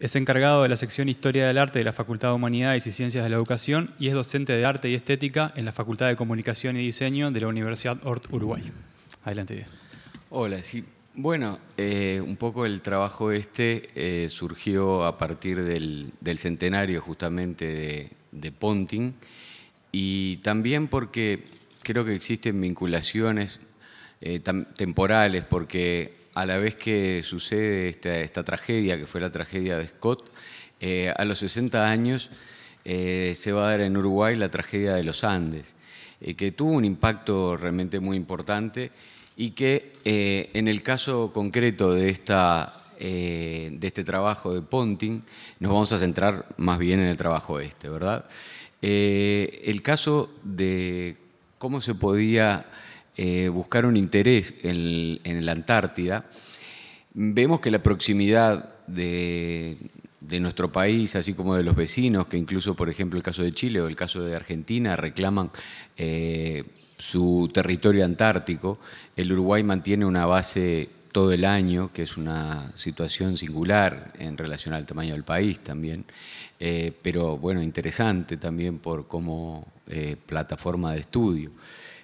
Es encargado de la sección Historia del Arte de la Facultad de Humanidades y Ciencias de la Educación y es docente de Arte y Estética en la Facultad de Comunicación y Diseño de la Universidad Ort Uruguay. Adelante, Hola, sí. Bueno, eh, un poco el trabajo este eh, surgió a partir del, centenario justamente de, Ponting y también porque creo que existen vinculaciones eh, temporales, porque a la vez que sucede esta, tragedia, que fue la tragedia de Scott, eh, a los 60 años eh, se va a dar en Uruguay la tragedia de los Andes, eh, que tuvo un impacto realmente muy importante y que en el caso concreto de, esta, de este trabajo de Ponting, nos vamos a centrar más bien en el trabajo este, ¿verdad? el caso de cómo se podía eh, buscar un interés en, la Antártida, vemos que la proximidad de, nuestro país, así como de los vecinos, que incluso, por ejemplo, el caso de Chile o el caso de Argentina, reclaman eh, su territorio antártico, el Uruguay mantiene una base todo el año, que es una situación singular en relación al tamaño del país también, eh, pero bueno, interesante también por como plataforma de estudio.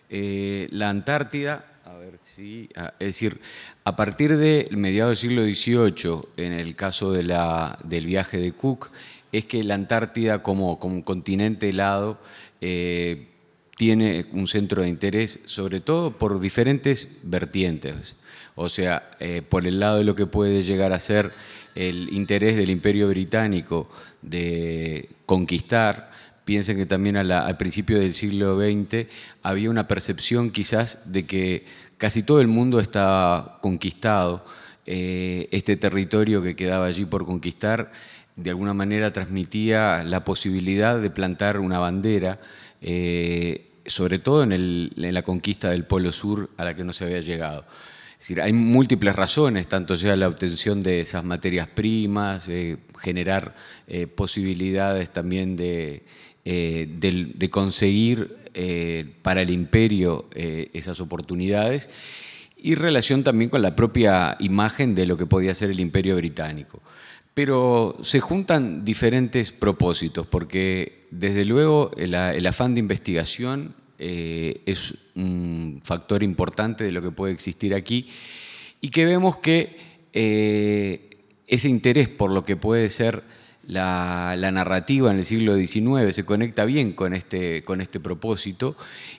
Eh, la Antártida, a ver si, es decir, a partir del mediados del siglo XVIII, en el caso de la, del viaje de Cook, es que la Antártida como, continente helado eh, tiene un centro de interés, sobre todo por diferentes vertientes. O sea, eh, por el lado de lo que puede llegar a ser el interés del Imperio Británico de conquistar, Piensen que también al principio del siglo XX había una percepción quizás de que casi todo el mundo estaba conquistado. Eh, este territorio que quedaba allí por conquistar de alguna manera transmitía la posibilidad de plantar una bandera, eh, sobre todo en, la conquista del Polo Sur a la que no se había llegado. Es decir, hay múltiples razones, tanto sea la obtención de esas materias primas, eh, generar posibilidades también de, eh, de, conseguir eh, para el imperio eh, esas oportunidades y relación también con la propia imagen de lo que podía ser el imperio británico. Pero se juntan diferentes propósitos, porque desde luego el afán de investigación es un factor importante de lo que puede existir aquí y que vemos que ese interés por lo que puede ser la, narrativa en el siglo XIX se conecta bien con este, con este propósito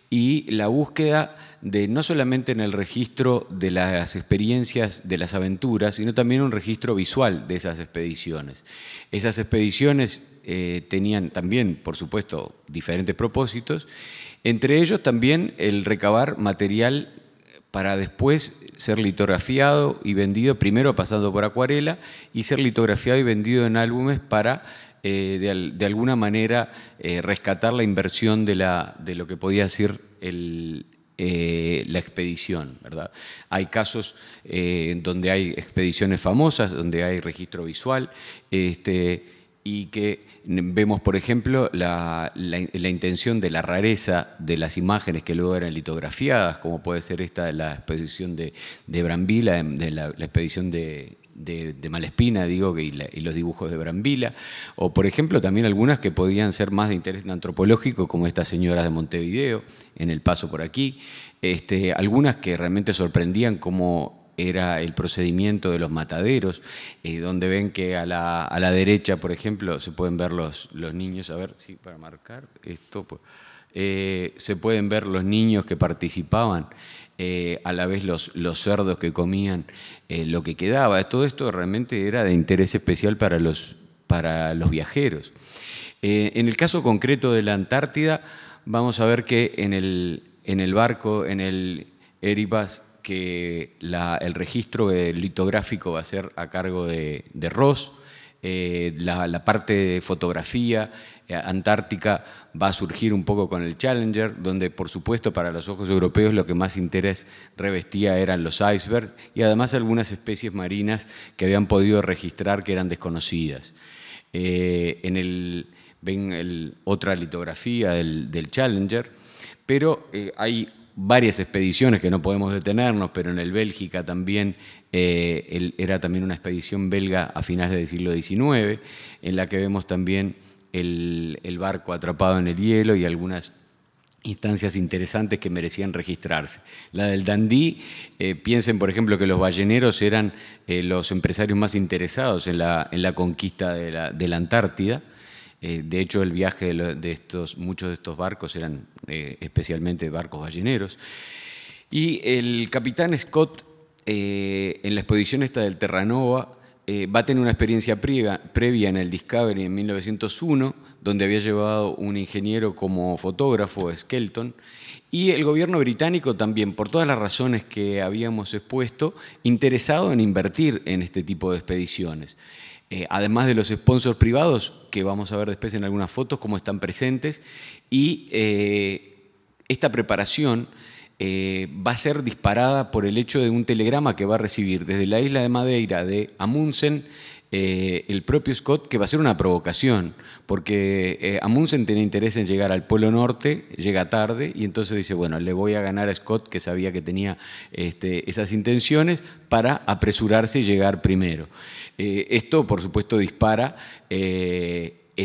y la búsqueda de no solamente en el registro de las experiencias, de las aventuras, sino también un registro visual de esas expediciones. Esas expediciones eh, tenían también, por supuesto, diferentes propósitos, entre ellos también el recabar material para después ser litografiado y vendido, primero pasando por acuarela, y ser litografiado y vendido en álbumes para, eh, de, alguna manera, eh, rescatar la inversión de, la, de lo que podía ser eh, la expedición, ¿verdad? Hay casos donde hay expediciones famosas, donde hay registro visual, este, y que vemos, por ejemplo, la, intención de la rareza de las imágenes que luego eran litografiadas, como puede ser esta de em, la expedición de, de Brambila, de la, expedición de, Malespina, digo, y, y, los dibujos de Brambila, o por ejemplo también algunas que podían ser más de interés antropológico, como estas señoras de Montevideo, en el paso por aquí, este, algunas que realmente sorprendían como era el procedimiento de los mataderos, eh, donde ven que a la, derecha, por ejemplo, se pueden ver los, los niños, a ver, sí, para marcar esto, pues, eh, se pueden ver los niños que participaban, eh, a la vez los, los cerdos que comían lo que quedaba. Todo esto realmente era de interés especial para los, para los viajeros. en el caso concreto de la Antártida, vamos a ver que en el, en el barco, en el Eripas que el registro eh, litográfico va a ser a cargo de, Ross, eh, la, parte de fotografía eh, antártica va a surgir un poco con el Challenger, donde por supuesto para los ojos europeos lo que más interés revestía eran los icebergs y además algunas especies marinas que habían podido registrar que eran desconocidas. en el, ven otra litografía del, del Challenger, pero hay varias expediciones que no podemos detenernos, pero en el Bélgica también eh, era también una expedición belga a finales del siglo XIX, en la que vemos también el, barco atrapado en el hielo y algunas instancias interesantes que merecían registrarse. La del Dandí, eh, piensen por ejemplo que los balleneros eran eh, los empresarios más interesados en la, conquista de la Antártida, eh, de hecho, el viaje de, estos, muchos de estos barcos eran eh, especialmente barcos balleneros. Y el capitán Scott, eh, en la expedición esta del Terranova, va a tener una experiencia previa, previa en el Discovery en 1901, donde había llevado un ingeniero como fotógrafo, Skelton, y el gobierno británico también, por todas las razones que habíamos expuesto, interesado en invertir en este tipo de expediciones. Eh, además de los sponsors privados, que vamos a ver después en algunas fotos cómo están presentes, y eh, esta preparación eh, va a ser disparada por el hecho de un telegrama que va a recibir desde la isla de Madeira de Amundsen eh, el propio Scott que va a ser una provocación, porque eh, Amundsen tenía interés en llegar al Polo Norte, llega tarde y entonces dice, bueno, le voy a ganar a Scott que sabía que tenía este, esas intenciones para apresurarse y llegar primero. Eh, esto, por supuesto, dispara el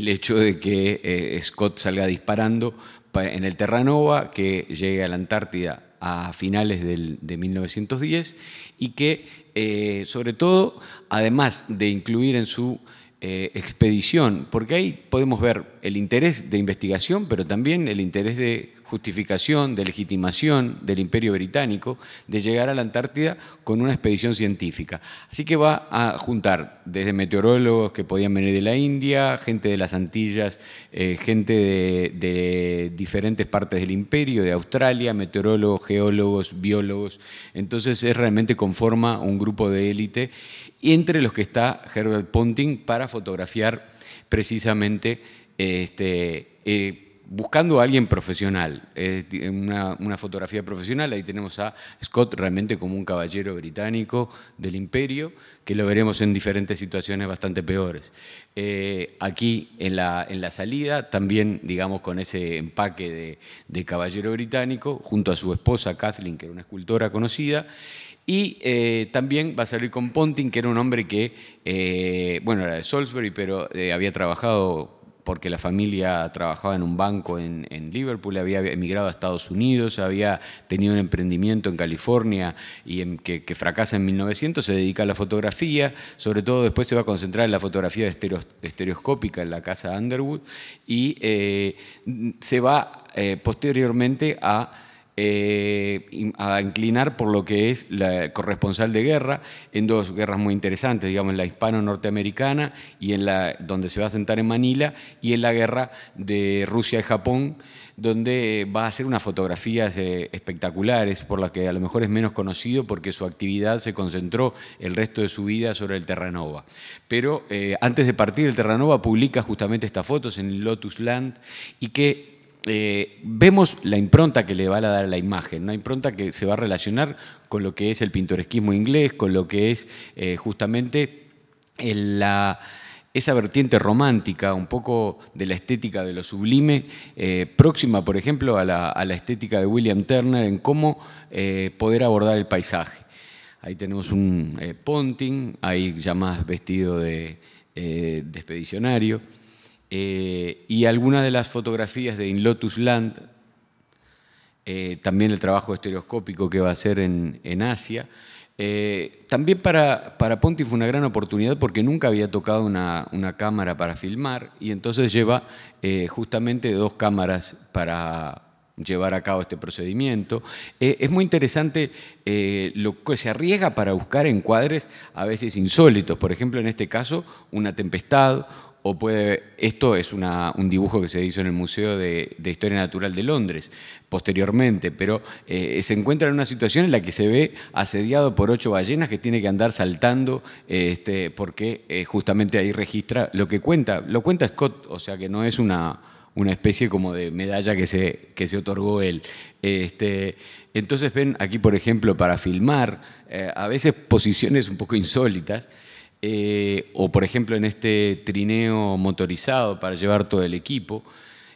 hecho de que Scott salga disparando en el Terranova, que llegue a la Antártida a finales de 1910 y que eh, sobre todo, además de incluir en su eh, expedición, porque ahí podemos ver el interés de investigación, pero también el interés de justificación, de legitimación del imperio británico de llegar a la Antártida con una expedición científica. Así que va a juntar desde meteorólogos que podían venir de la India, gente de las Antillas, eh, gente de, diferentes partes del imperio, de Australia, meteorólogos, geólogos, biólogos. Entonces es realmente conforma un grupo de élite entre los que está Herbert Ponting para fotografiar precisamente este, eh, buscando a alguien profesional, una, fotografía profesional, ahí tenemos a Scott realmente como un caballero británico del imperio, que lo veremos en diferentes situaciones bastante peores. Eh, aquí en la, en la, salida, también digamos con ese empaque de, caballero británico, junto a su esposa Kathleen, que era una escultora conocida, y eh, también va a salir con Ponting, que era un hombre que, eh, bueno, era de Salisbury, pero había trabajado porque la familia trabajaba en un banco en, Liverpool, había emigrado a Estados Unidos, había tenido un emprendimiento en California y que, fracasa en 1900, se dedica a la fotografía, sobre todo después se va a concentrar en la fotografía estereoscópica en la casa Underwood y eh, se va eh, posteriormente a eh, a inclinar por lo que es la corresponsal de guerra en dos guerras muy interesantes, digamos, en la hispano-norteamericana y en la donde se va a sentar en Manila y en la guerra de Rusia y Japón, donde va a hacer unas fotografías eh, espectaculares por las que a lo mejor es menos conocido porque su actividad se concentró el resto de su vida sobre el Terranova. Pero eh, antes de partir, el Terranova publica justamente estas fotos en Lotus Land y que eh, vemos la impronta que le va a dar a la imagen, una impronta que se va a relacionar con lo que es el pintoresquismo inglés, con lo que es eh, justamente esa vertiente romántica, un poco de la estética de lo sublime, eh, próxima, por ejemplo, a la, estética de William Turner en cómo poder abordar el paisaje. Ahí tenemos un Ponting, ahí ya más vestido de expedicionario. Eh, y algunas de las fotografías de In Lotus Land, eh, también el trabajo estereoscópico que va a hacer en, en Asia. Eh, también para, para, Ponti fue una gran oportunidad porque nunca había tocado una, cámara para filmar y entonces lleva justamente dos cámaras para llevar a cabo este procedimiento. es muy interesante lo que se arriesga para buscar encuadres a veces insólitos, por ejemplo, en este caso, una tempestad, o puede, esto es un dibujo que se hizo en el Museo de, Historia Natural de Londres posteriormente, pero eh, se encuentra en una situación en la que se ve asediado por ocho ballenas que tiene que andar saltando, este, porque eh, justamente ahí registra lo que cuenta, lo cuenta Scott, o sea que no es una, una especie como de medalla que se, que se otorgó él. Este, entonces ven aquí, por ejemplo, para filmar, eh, a veces posiciones un poco insólitas, eh, o por ejemplo en este trineo motorizado para llevar todo el equipo.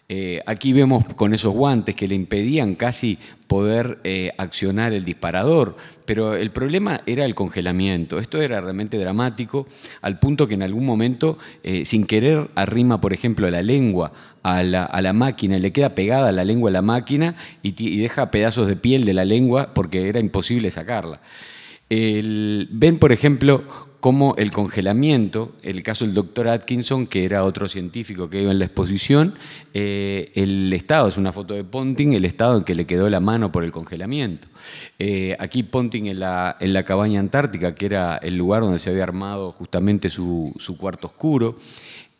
Eh, aquí vemos con esos guantes que le impedían casi poder eh, accionar el disparador, pero el problema era el congelamiento. Esto era realmente dramático, al punto que en algún momento, sin querer, arrima, por ejemplo, la lengua a la, máquina, le queda pegada la lengua a la máquina y, deja pedazos de piel de la lengua porque era imposible sacarla. ven, por ejemplo, como el congelamiento, el caso del doctor Atkinson, que era otro científico que iba en la exposición, eh, el estado, es una foto de Ponting, el estado en que le quedó la mano por el congelamiento. Eh, aquí Ponting en la, en la, cabaña antártica, que era el lugar donde se había armado justamente su, su cuarto oscuro.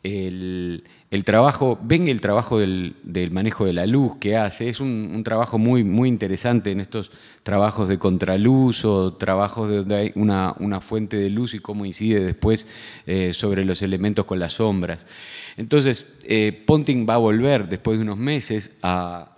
El, el trabajo, ven el trabajo del, manejo de la luz que hace, es un, trabajo muy, muy interesante en estos trabajos de contraluz o trabajos de donde hay una, una fuente de luz y cómo incide después eh, sobre los elementos con las sombras. Entonces, eh, Ponting va a volver después de unos meses a,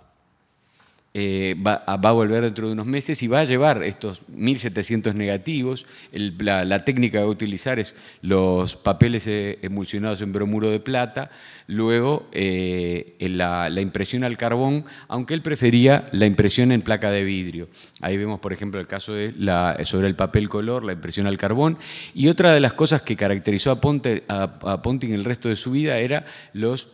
eh, va, a volver dentro de unos meses y va a llevar estos 1.700 negativos. la, técnica que va a utilizar es los papeles eh, emulsionados en bromuro de plata, luego eh, la, impresión al carbón, aunque él prefería la impresión en placa de vidrio. Ahí vemos, por ejemplo, el caso de sobre el papel color, la impresión al carbón. Y otra de las cosas que caracterizó a, Ponte, a, a Ponting el resto de su vida era los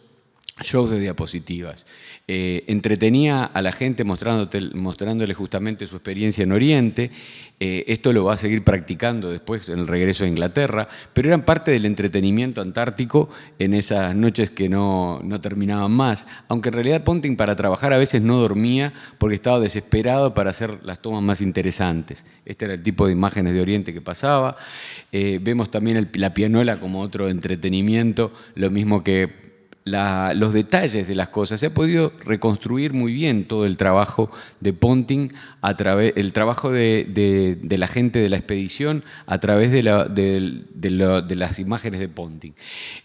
shows de diapositivas. Eh, entretenía a la gente mostrándole justamente su experiencia en Oriente. Eh, esto lo va a seguir practicando después en el regreso a Inglaterra, pero eran parte del entretenimiento antártico en esas noches que no, terminaban más. Aunque en realidad Ponting para trabajar a veces no dormía porque estaba desesperado para hacer las tomas más interesantes. Este era el tipo de imágenes de Oriente que pasaba. Eh, vemos también la pianola como otro entretenimiento, lo mismo que los detalles de las cosas. Se ha podido reconstruir muy bien todo el trabajo de Ponting, a través, el trabajo de, la gente de la expedición a través de, la, de las imágenes de Ponting.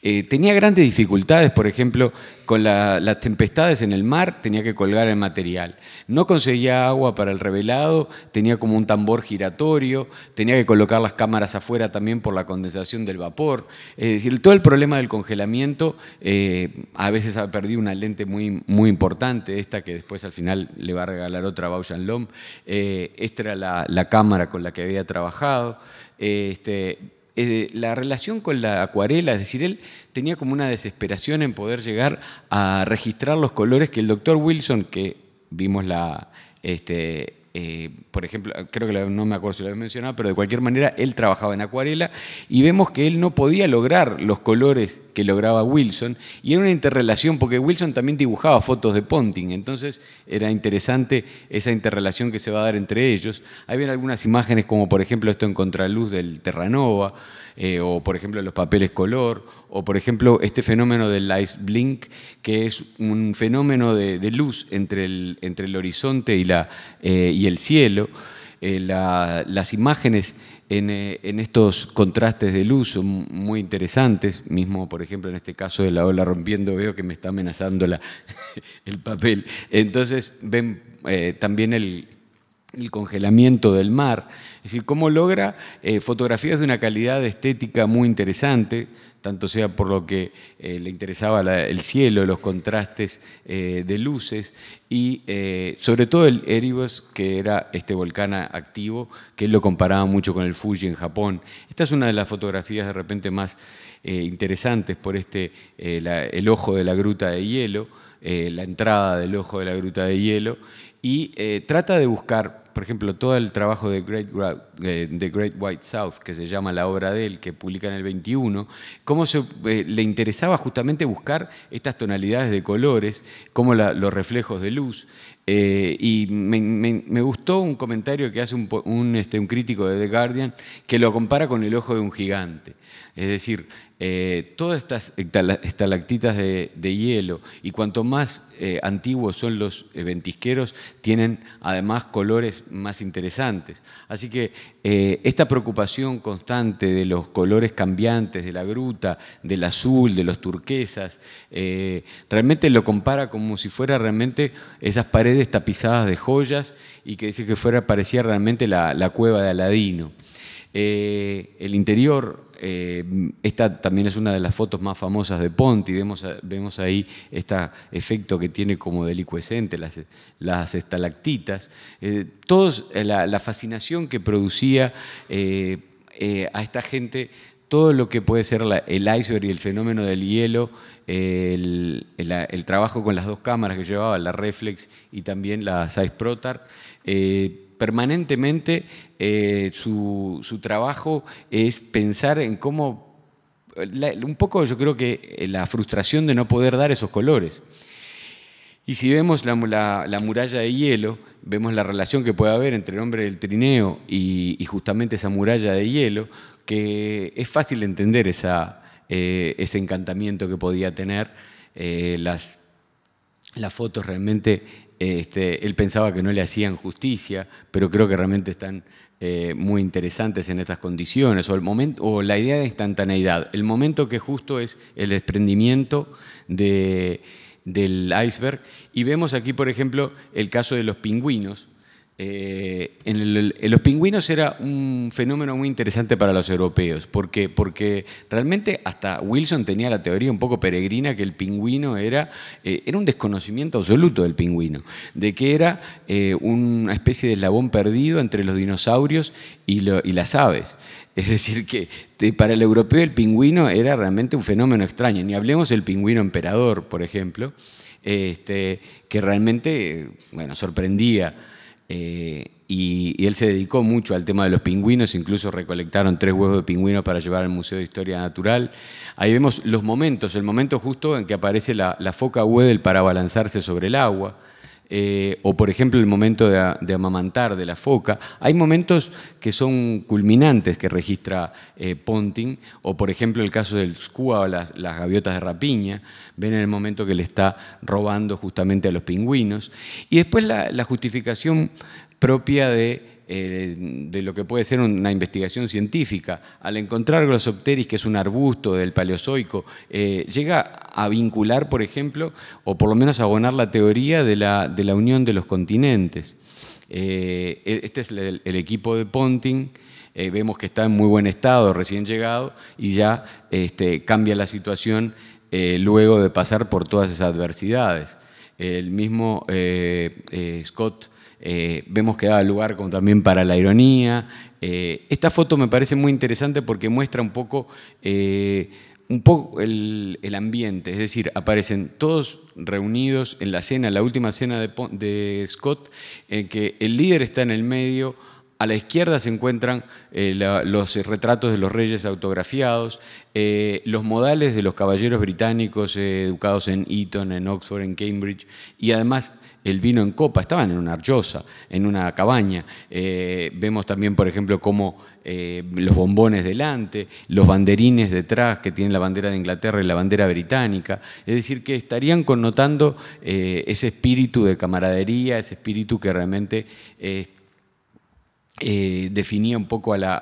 Eh, tenía grandes dificultades, por ejemplo, con las tempestades en el mar tenía que colgar el material. No conseguía agua para el revelado, tenía como un tambor giratorio, tenía que colocar las cámaras afuera también por la condensación del vapor. Es decir, todo el problema del congelamiento eh, a veces ha perdido una lente muy, muy importante, esta que después al final le va a regalar otra Bauchan Lom. Eh, esta era la, cámara con la que había trabajado. Este, eh, la relación con la acuarela, es decir, él tenía como una desesperación en poder llegar a registrar los colores que el doctor Wilson, que vimos la, este, eh, por ejemplo, creo que no me acuerdo si lo había mencionado, pero de cualquier manera él trabajaba en acuarela y vemos que él no podía lograr los colores que lograba Wilson, y era una interrelación, porque Wilson también dibujaba fotos de Ponting, entonces era interesante esa interrelación que se va a dar entre ellos. hay bien algunas imágenes como por ejemplo esto en contraluz del Terranova, eh, o por ejemplo los papeles color, o por ejemplo este fenómeno del light blink, que es un fenómeno de, luz entre el, entre el horizonte y, la, eh, y el cielo. Eh, las imágenes eh, en, estos contrastes de luz son muy interesantes, mismo por ejemplo en este caso de la ola rompiendo, veo que me está amenazando la, el papel. Entonces ven eh, también el congelamiento del mar, es decir, cómo logra eh, fotografías de una calidad estética muy interesante, tanto sea por lo que eh, le interesaba el cielo, los contrastes eh, de luces y sobre todo el Eribos, que era este volcán activo, que él lo comparaba mucho con el Fuji en Japón. Esta es una de las fotografías de repente más interesantes por este, el ojo de la gruta de hielo, la entrada del ojo de la gruta de hielo, y trata de buscar por ejemplo, todo el trabajo de Great, eh, Great White South, que se llama la obra de él, que publica en el 21, cómo se, eh, le interesaba justamente buscar estas tonalidades de colores, como los reflejos de luz, eh, y me, gustó un comentario que hace este, un, crítico de The Guardian que lo compara con el ojo de un gigante. Es decir, eh, todas estas estalactitas de, hielo y cuanto más eh, antiguos son los ventisqueros, tienen además colores más interesantes. Así que esta preocupación constante de los colores cambiantes, de la gruta, del azul, de los turquesas, realmente lo compara como si fuera realmente esas paredes tapizadas de joyas y que dice que fuera, parecía realmente la, cueva de Aladino. Eh, el interior, eh, esta también es una de las fotos más famosas de Ponti, vemos, vemos ahí este efecto que tiene como delicuescente, las, las estalactitas, eh, todos, la, la, fascinación que producía a esta gente todo lo que puede ser el iceberg y el fenómeno del hielo, el, trabajo con las dos cámaras que llevaba, la reflex y también la Size Protar. Eh, permanentemente eh, su, trabajo es pensar en cómo, un poco yo creo que eh, la frustración de no poder dar esos colores. Y si vemos la, muralla de hielo, vemos la relación que puede haber entre el hombre del trineo y justamente esa muralla de hielo, que es fácil entender eh, ese encantamiento que podía tener. Eh, las, fotos realmente, este, él pensaba que no le hacían justicia, pero creo que realmente están eh, muy interesantes en estas condiciones, o, el momento, o la idea de instantaneidad, el momento que justo es el desprendimiento del iceberg. Y vemos aquí, por ejemplo, el caso de los pingüinos, eh, en, los pingüinos era un fenómeno muy interesante para los europeos. Porque realmente hasta Wilson tenía la teoría un poco peregrina que el pingüino era, eh, era un desconocimiento absoluto del pingüino, de que era eh, una especie de eslabón perdido entre los dinosaurios y, las aves. Es decir, que para el europeo el pingüino era realmente un fenómeno extraño. Ni hablemos del pingüino emperador, por ejemplo, este, que realmente bueno, sorprendía. Eh, y, él se dedicó mucho al tema de los pingüinos, incluso recolectaron tres huevos de pingüino para llevar al Museo de Historia Natural. Ahí vemos los momentos, el momento justo en que aparece la, foca Wedel para balancearse sobre el agua. Eh, o por ejemplo el momento de, amamantar de la foca. Hay momentos que son culminantes que registra eh, Ponting, o por ejemplo el caso del scuba o las, gaviotas de rapiña, ven en el momento que le está robando justamente a los pingüinos. Y después la justificación propia de eh, de lo que puede ser una investigación científica. Al encontrar Glossopteris, que es un arbusto del Paleozoico, eh, llega a vincular, por ejemplo, o por lo menos a abonar la teoría de la, unión de los continentes. Eh, e-, este es el, equipo de Ponting. vemos que está en muy buen estado, recién llegado, y ya este, cambia la situación luego de pasar por todas esas adversidades. El mismo Scott eh, vemos que daba lugar como también para la ironía. Eh, esta foto me parece muy interesante porque muestra un poco, eh, un poco el, ambiente, es decir, aparecen todos reunidos en la cena, la última cena de, Scott, en que el líder está en el medio, a la izquierda se encuentran los retratos de los reyes autografiados, los modales de los caballeros británicos educados en Eton, en Oxford, en Cambridge, y además el vino en copa, estaban en una archosa, en una cabaña. Eh, vemos también, por ejemplo, cómo eh, los bombones delante, los banderines detrás que tienen la bandera de Inglaterra y la bandera británica. Es decir, que estarían connotando eh, ese espíritu de camaradería, ese espíritu que realmente eh, definía un poco a la,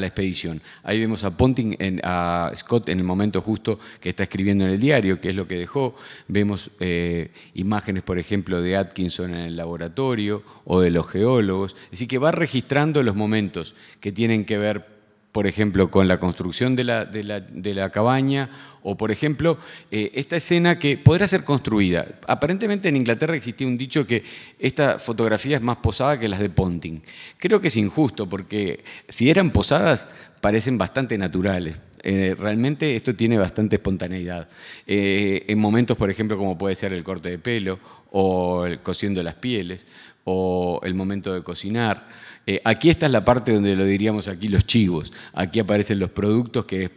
expedición. Ahí vemos a Ponting, a Scott en el momento justo que está escribiendo en el diario, que es lo que dejó. Vemos eh, imágenes, por ejemplo, de Atkinson en el laboratorio o de los geólogos. Así que va registrando los momentos que tienen que ver por ejemplo, con la construcción de la, cabaña, o por ejemplo, eh, esta escena que podrá ser construida. Aparentemente en Inglaterra existía un dicho que esta fotografía es más posada que las de Ponting. Creo que es injusto, porque si eran posadas, parecen bastante naturales. Eh, realmente esto tiene bastante espontaneidad. Eh, en momentos, por ejemplo, como puede ser el corte de pelo o el cosiendo las pieles, o el momento de cocinar. Eh, aquí esta es la parte donde lo diríamos aquí los chivos. Aquí aparecen los productos que,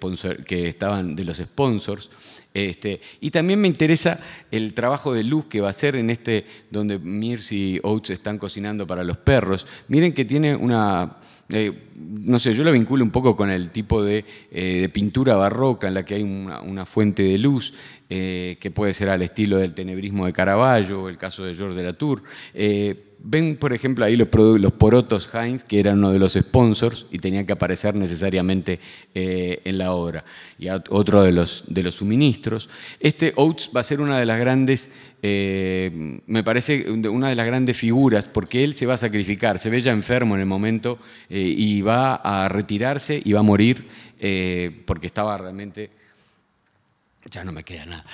estaban de los sponsors. Este, y también me interesa el trabajo de luz que va a ser en este donde Mirce y Oates están cocinando para los perros. Miren que tiene una, eh, no sé, yo lo vinculo un poco con el tipo eh, de, pintura barroca en la que hay una fuente de luz. Eh, que puede ser al estilo del tenebrismo de Caravaggio, el caso de George de Latour. Tour. Eh, ven, por ejemplo, ahí los, porotos Heinz, que eran uno de los sponsors y tenía que aparecer necesariamente eh, en la obra, y otro de los, de los suministros. Este Oates va a ser una de las grandes, me parece una de las grandes figuras, porque él se va a sacrificar, se ve ya enfermo en el momento y va a retirarse y va a morir porque estaba realmente ya no me queda nada.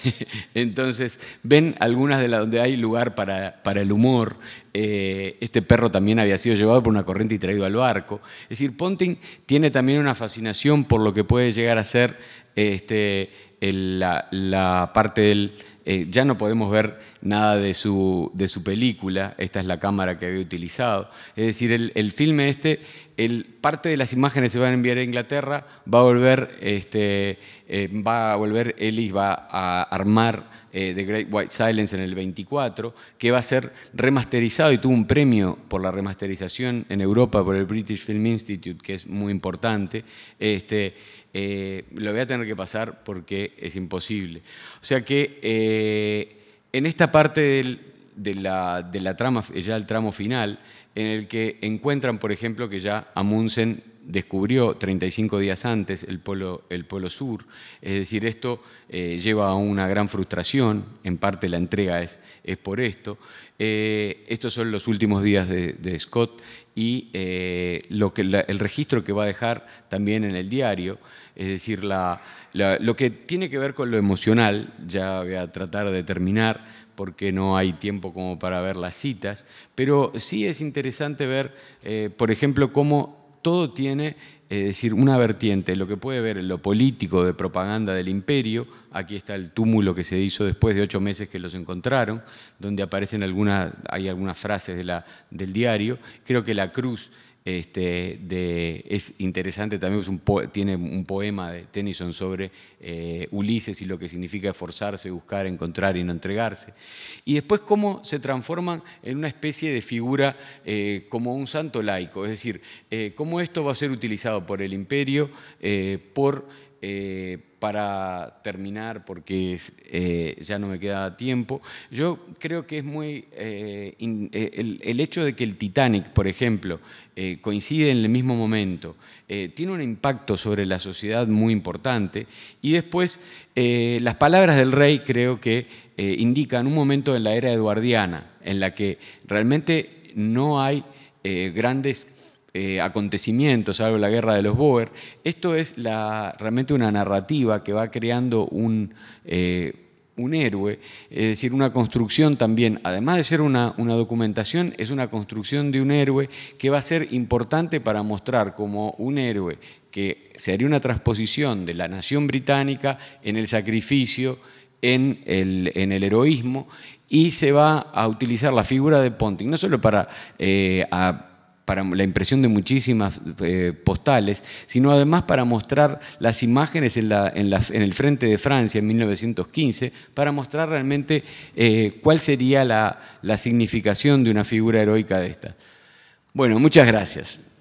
Entonces, ven algunas de las donde hay lugar para, el humor. Eh, este perro también había sido llevado por una corriente y traído al barco. Es decir, Ponting tiene también una fascinación por lo que puede llegar a ser este, la, parte del... Eh, ya no podemos ver nada de su, de su película, esta es la cámara que había utilizado. Es decir, el, filme este, el, parte de las imágenes se van a enviar a Inglaterra, va a volver, este, eh, va a volver Ellis, va a armar eh, The Great White Silence en el 24, que va a ser remasterizado y tuvo un premio por la remasterización en Europa por el British Film Institute, que es muy importante. Este, eh, lo voy a tener que pasar porque es imposible. O sea que en esta parte del, de, la, de, la, trama, ya el tramo final, en el que encuentran, por ejemplo, que ya Amundsen descubrió 35 días antes el Polo, el polo Sur. Es decir, esto eh, lleva a una gran frustración, en parte la entrega es, es por esto. Eh, estos son los últimos días de, Scott y eh, lo que, el registro que va a dejar también en el diario, es decir, lo que tiene que ver con lo emocional, ya voy a tratar de terminar porque no hay tiempo como para ver las citas, pero sí es interesante ver, por ejemplo, cómo todo tiene, es decir, una vertiente, lo que puede ver en lo político de propaganda del imperio, aquí está el túmulo que se hizo después de ocho meses que los encontraron, donde aparecen algunas, hay algunas frases del diario, creo que la cruz este, es interesante también, tiene un poema de Tennyson sobre eh, Ulises y lo que significa esforzarse, buscar, encontrar y no entregarse. Y después cómo se transforman en una especie de figura eh, como un santo laico, es decir, eh, cómo esto va a ser utilizado por el imperio, por eh, para terminar, porque eh, ya no me queda tiempo, yo creo que es muy... Eh, el, el, hecho de que el Titanic, por ejemplo, coincide en el mismo momento, tiene un impacto sobre la sociedad muy importante, y después las palabras del rey creo que indican un momento en la era eduardiana, en la que realmente no hay grandes eh, acontecimientos, salvo la guerra de los Boer. Esto es realmente una narrativa que va creando un, eh, un héroe, es decir, una construcción también, además de ser una, una, documentación, es una construcción de un héroe que va a ser importante para mostrar como un héroe que sería una transposición de la nación británica en el sacrificio, en el, en el heroísmo, y se va a utilizar la figura de Ponting, no solo para... Eh, para la impresión de muchísimas eh, postales, sino además para mostrar las imágenes en, el frente de Francia en 1915, para mostrar realmente eh, cuál sería la significación de una figura heroica de esta. Bueno, muchas gracias.